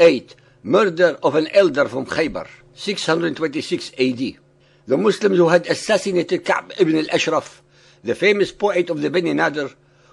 8. Murder of an elder from Khaybar, 626 AD. The Muslims who had assassinated Ka'b ibn al-Ashraf, the famous poet of the Beni Nadir,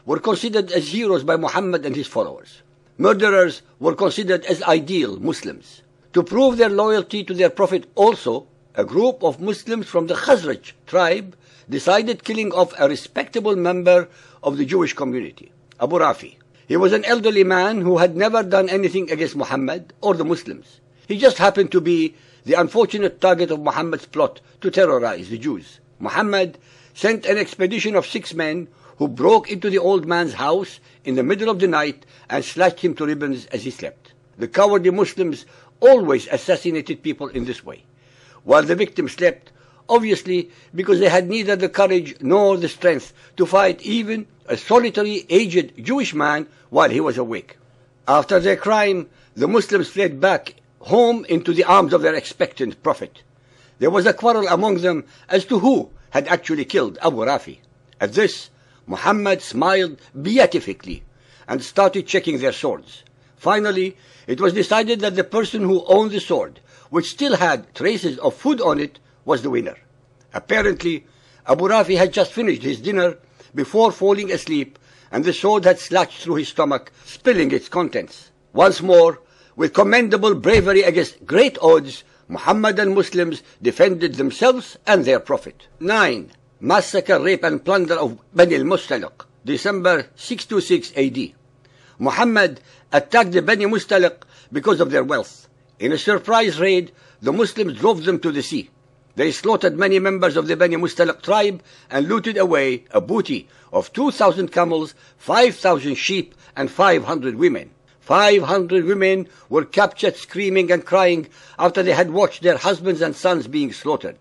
were considered as heroes by Muhammad and his followers. Murderers were considered as ideal Muslims. To prove their loyalty to their prophet also, a group of Muslims from the Khazraj tribe decided killing off a respectable member of the Jewish community, Abu Rafi. He was an elderly man who had never done anything against Muhammad or the Muslims. He just happened to be the unfortunate target of Muhammad's plot to terrorize the Jews. Muhammad sent an expedition of six men who broke into the old man's house in the middle of the night and slashed him to ribbons as he slept. The cowardly Muslims always assassinated people in this way. While the victim slept, obviously because they had neither the courage nor the strength to fight even a solitary aged Jewish man while he was awake. After their crime, the Muslims fled back home into the arms of their expectant prophet. There was a quarrel among them as to who had actually killed Abu Rafi. At this, Muhammad smiled beatifically and started checking their swords. Finally, it was decided that the person who owned the sword, which still had traces of food on it, was the winner. Apparently, Abu Rafi had just finished his dinner before falling asleep, and the sword had slashed through his stomach, spilling its contents. Once more, with commendable bravery against great odds, Muhammadan Muslims defended themselves and their Prophet. 9. Massacre, rape, and plunder of Bani al-Mustaliq, December 626 AD. Muhammad attacked the Bani Mustaliq because of their wealth. In a surprise raid, the Muslims drove them to the sea. They slaughtered many members of the Bani Mustalik tribe and looted away a booty of 2,000 camels, 5,000 sheep, and 500 women. 500 women were captured screaming and crying after they had watched their husbands and sons being slaughtered.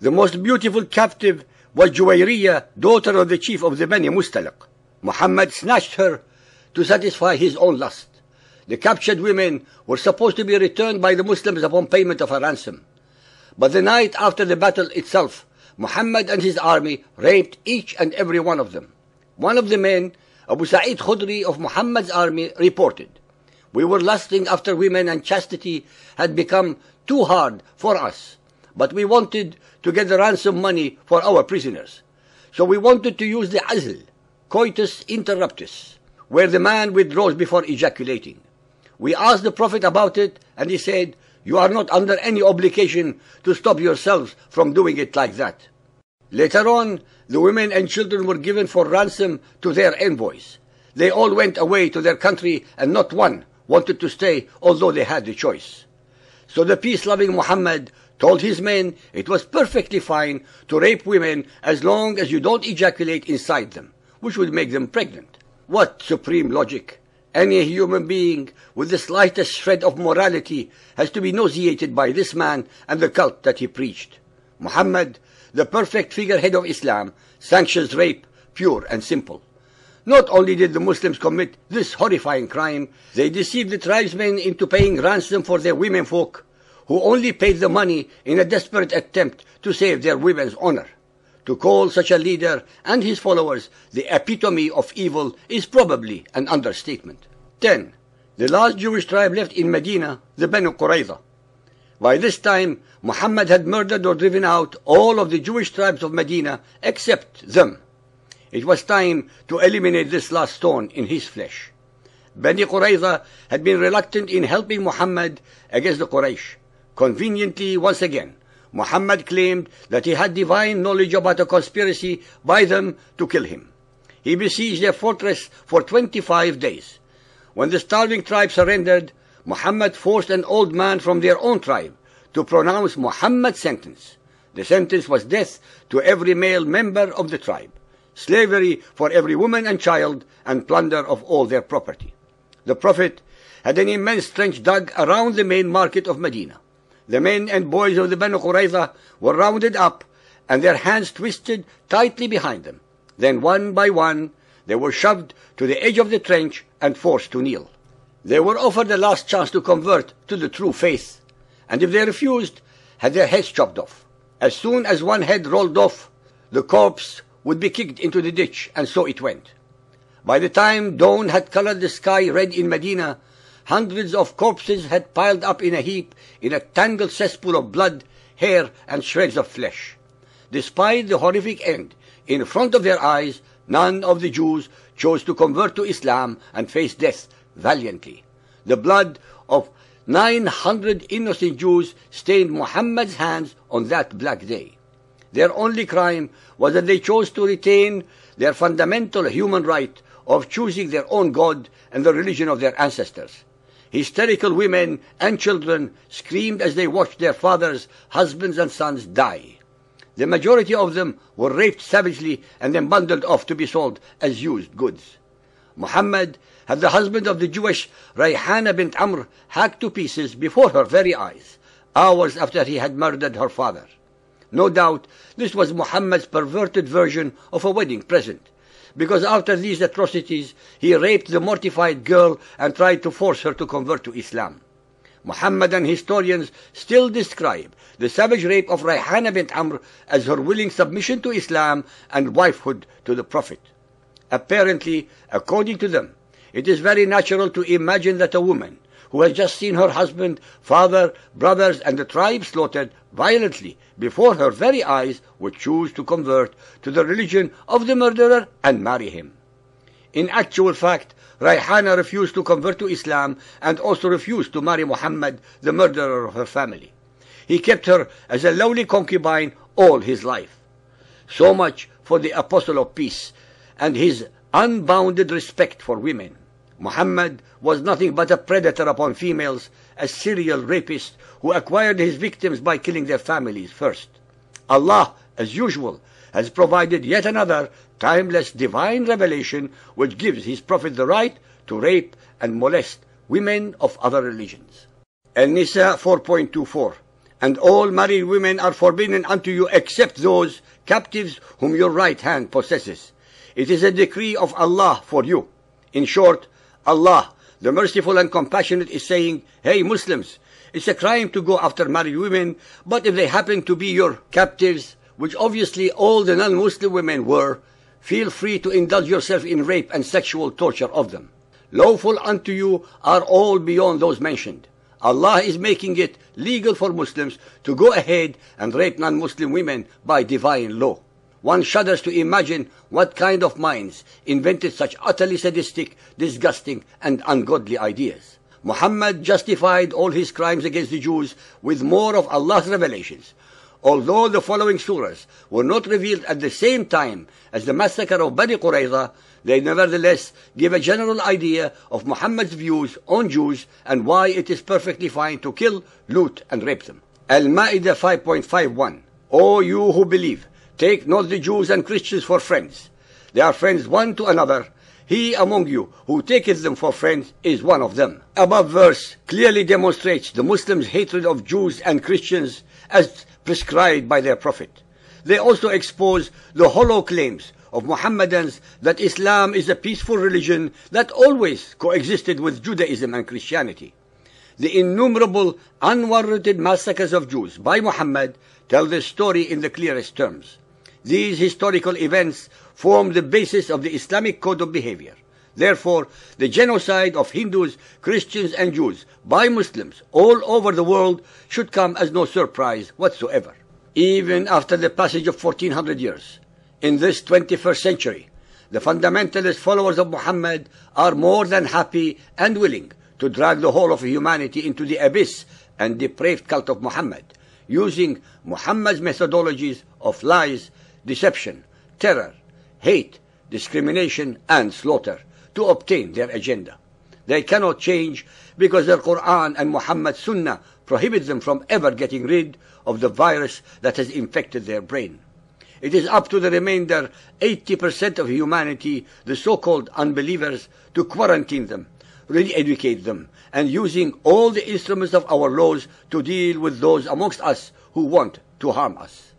The most beautiful captive was Juwairiya, daughter of the chief of the Bani Mustalik. Muhammad snatched her to satisfy his own lust. The captured women were supposed to be returned by the Muslims upon payment of a ransom. But the night after the battle itself, Muhammad and his army raped each and every one of them. One of the men, Abu Sa'id Khudri of Muhammad's army, reported, We were lusting after women and chastity had become too hard for us, but we wanted to get the ransom money for our prisoners. So we wanted to use the azl, coitus interruptus, where the man withdraws before ejaculating. We asked the Prophet about it, and he said, you are not under any obligation to stop yourselves from doing it like that. Later on, the women and children were given for ransom to their envoys. They all went away to their country, and not one wanted to stay, although they had the choice. So the peace-loving Muhammad told his men it was perfectly fine to rape women as long as you don't ejaculate inside them, which would make them pregnant. What supreme logic! Any human being with the slightest shred of morality has to be nauseated by this man and the cult that he preached. Muhammad, the perfect figurehead of Islam, sanctions rape, pure and simple. Not only did the Muslims commit this horrifying crime, they deceived the tribesmen into paying ransom for their womenfolk, who only paid the money in a desperate attempt to save their women's honor. To call such a leader and his followers the epitome of evil is probably an understatement. 10. The last Jewish tribe left in Medina, the Banu Qurayza. By this time, Muhammad had murdered or driven out all of the Jewish tribes of Medina except them. It was time to eliminate this last stone in his flesh. Bani Qurayza had been reluctant in helping Muhammad against the Quraysh, conveniently once again Muhammad claimed that he had divine knowledge about a conspiracy by them to kill him. He besieged their fortress for 25 days. When the starving tribe surrendered, Muhammad forced an old man from their own tribe to pronounce Muhammad's sentence. The sentence was death to every male member of the tribe, slavery for every woman and child, and plunder of all their property. The Prophet had an immense trench dug around the main market of Medina the men and boys of the Banu Qurayza were rounded up and their hands twisted tightly behind them. Then one by one they were shoved to the edge of the trench and forced to kneel. They were offered the last chance to convert to the true faith, and if they refused, had their heads chopped off. As soon as one head rolled off, the corpse would be kicked into the ditch, and so it went. By the time dawn had colored the sky red in Medina, Hundreds of corpses had piled up in a heap in a tangled cesspool of blood, hair, and shreds of flesh. Despite the horrific end, in front of their eyes, none of the Jews chose to convert to Islam and face death valiantly. The blood of 900 innocent Jews stained Muhammad's hands on that black day. Their only crime was that they chose to retain their fundamental human right of choosing their own God and the religion of their ancestors hysterical women and children screamed as they watched their fathers, husbands, and sons die. The majority of them were raped savagely and then bundled off to be sold as used goods. Muhammad had the husband of the Jewish Rayhana bint Amr hacked to pieces before her very eyes, hours after he had murdered her father. No doubt this was Muhammad's perverted version of a wedding present because after these atrocities, he raped the mortified girl and tried to force her to convert to Islam. Muhammadan historians still describe the savage rape of Rayhana bint Amr as her willing submission to Islam and wifehood to the Prophet. Apparently, according to them, it is very natural to imagine that a woman, who has just seen her husband, father, brothers, and the tribe slaughtered violently before her very eyes, would choose to convert to the religion of the murderer and marry him. In actual fact, Raihana refused to convert to Islam and also refused to marry Muhammad, the murderer of her family. He kept her as a lowly concubine all his life. So much for the apostle of peace and his unbounded respect for women. Muhammad was nothing but a predator upon females, a serial rapist who acquired his victims by killing their families first. Allah, as usual, has provided yet another timeless divine revelation which gives his prophet the right to rape and molest women of other religions. Al Nisa 4.24 And all married women are forbidden unto you except those captives whom your right hand possesses. It is a decree of Allah for you. In short, Allah, the merciful and compassionate, is saying, Hey, Muslims, it's a crime to go after married women, but if they happen to be your captives, which obviously all the non Muslim women were, feel free to indulge yourself in rape and sexual torture of them. Lawful unto you are all beyond those mentioned. Allah is making it legal for Muslims to go ahead and rape non Muslim women by divine law. One shudders to imagine what kind of minds invented such utterly sadistic, disgusting, and ungodly ideas. Muhammad justified all his crimes against the Jews with more of Allah's revelations. Although the following surahs were not revealed at the same time as the massacre of Bani Qurayza, they nevertheless give a general idea of Muhammad's views on Jews and why it is perfectly fine to kill, loot, and rape them. Al Ma'idah 5.51 O you who believe, Take not the Jews and Christians for friends. They are friends one to another. He among you who taketh them for friends is one of them. Above verse clearly demonstrates the Muslims' hatred of Jews and Christians as prescribed by their Prophet. They also expose the hollow claims of Mohammedans that Islam is a peaceful religion that always coexisted with Judaism and Christianity. The innumerable unwarranted massacres of Jews by Muhammad tell this story in the clearest terms. These historical events form the basis of the Islamic code of behavior. Therefore, the genocide of Hindus, Christians, and Jews by Muslims all over the world should come as no surprise whatsoever. Even after the passage of 1400 years, in this 21st century, the fundamentalist followers of Muhammad are more than happy and willing to drag the whole of humanity into the abyss and depraved cult of Muhammad, using Muhammad's methodologies of lies deception, terror, hate, discrimination, and slaughter to obtain their agenda. They cannot change because their Quran and Muhammad's Sunnah prohibit them from ever getting rid of the virus that has infected their brain. It is up to the remainder 80% of humanity, the so-called unbelievers, to quarantine them, re-educate them, and using all the instruments of our laws to deal with those amongst us who want to harm us.